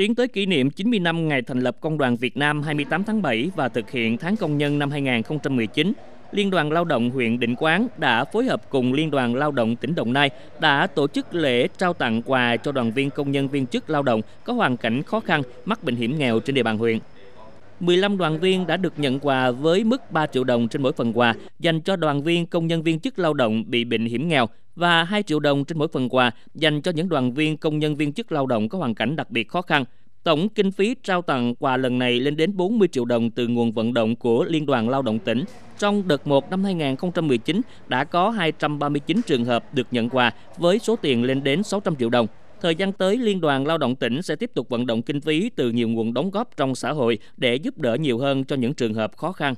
tiến tới kỷ niệm 90 năm ngày thành lập Công đoàn Việt Nam 28 tháng 7 và thực hiện tháng công nhân năm 2019, Liên đoàn Lao động huyện Định Quán đã phối hợp cùng Liên đoàn Lao động tỉnh Đồng Nai đã tổ chức lễ trao tặng quà cho đoàn viên công nhân viên chức lao động có hoàn cảnh khó khăn, mắc bệnh hiểm nghèo trên địa bàn huyện. 15 đoàn viên đã được nhận quà với mức 3 triệu đồng trên mỗi phần quà dành cho đoàn viên công nhân viên chức lao động bị bệnh hiểm nghèo và 2 triệu đồng trên mỗi phần quà dành cho những đoàn viên công nhân viên chức lao động có hoàn cảnh đặc biệt khó khăn. Tổng kinh phí trao tặng quà lần này lên đến 40 triệu đồng từ nguồn vận động của Liên đoàn Lao động tỉnh. Trong đợt 1 năm 2019 đã có 239 trường hợp được nhận quà với số tiền lên đến 600 triệu đồng. Thời gian tới, Liên đoàn Lao động tỉnh sẽ tiếp tục vận động kinh phí từ nhiều nguồn đóng góp trong xã hội để giúp đỡ nhiều hơn cho những trường hợp khó khăn.